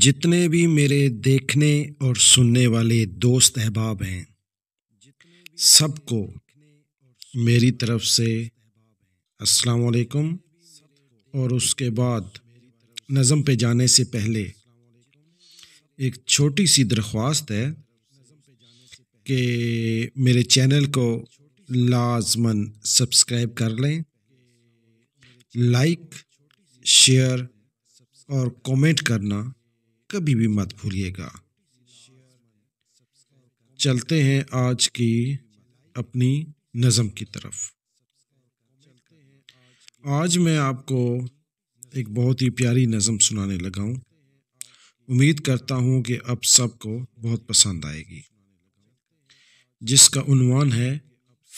जितने भी मेरे देखने और सुनने वाले दोस्त अहबाब हैं सबको मेरी तरफ से अस्सलाम वालेकुम और उसके बाद नज़म पे जाने से पहले एक छोटी सी दरख्वास्त है कि मेरे चैनल को लाजमन सब्सक्राइब कर लें लाइक शेयर और कमेंट करना कभी भी मत भूलिएगा चलते हैं आज की अपनी नज़म की तरफ आज मैं आपको एक बहुत ही प्यारी नज़म सुनाने लगा हूँ उम्मीद करता हूँ कि अब सबको बहुत पसंद आएगी जिसका उन्वान है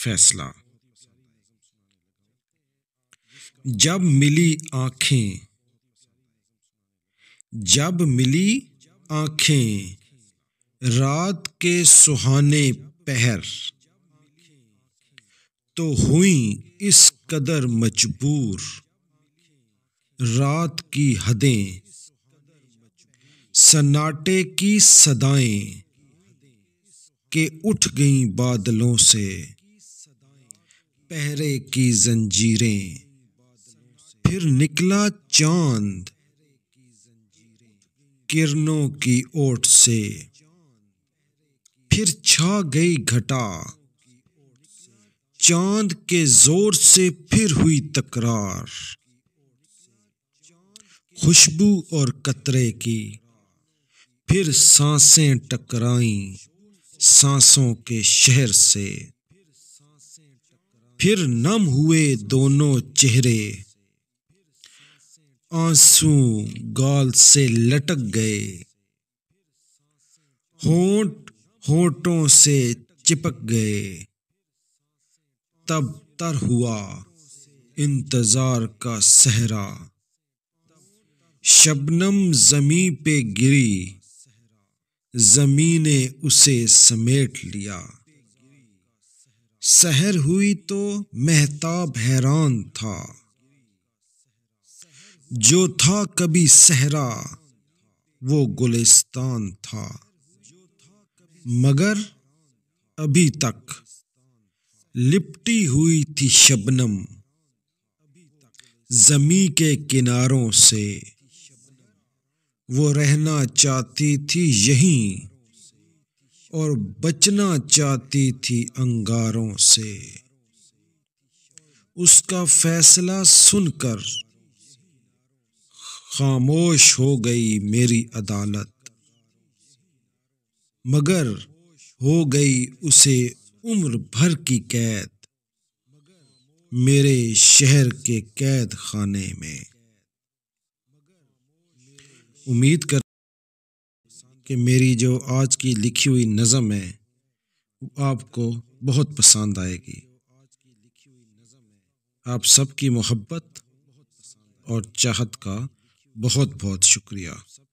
फैसला जब मिली आँखें जब मिली आंखें रात के सुहाने पहर तो हुई इस कदर मजबूर रात की हदें सन्नाटे की सदाएं के उठ गई बादलों से पहरे की जंजीरें फिर निकला चांद किरणों की ओट से फिर छा गई घटा चांद के जोर से फिर हुई तकरार खुशबू और कतरे की फिर सांसें टकराई सांसों के शहर से फिर नम हुए दोनों चेहरे आंसू गाल से लटक गए होंठ होठों से चिपक गए तब तर हुआ इंतजार का सहरा शबनम जमी पे गिरी जमी ने उसे समेट लिया सहर हुई तो मेहताब हैरान था जो था कभी सहरा वो गुलिस्तान था मगर अभी तक लिपटी हुई थी शबनम जमी के किनारों से वो रहना चाहती थी यहीं और बचना चाहती थी अंगारों से उसका फैसला सुनकर खामोश हो गई मेरी अदालत मगर हो गई उसे उम्र भर की कैद मेरे शहर के कैद खाने में उम्मीद कर कि मेरी जो आज की लिखी हुई नज़म है वो आपको बहुत पसंद आएगी आप सबकी मोहब्बत और चाहत का बहुत बहुत शुक्रिया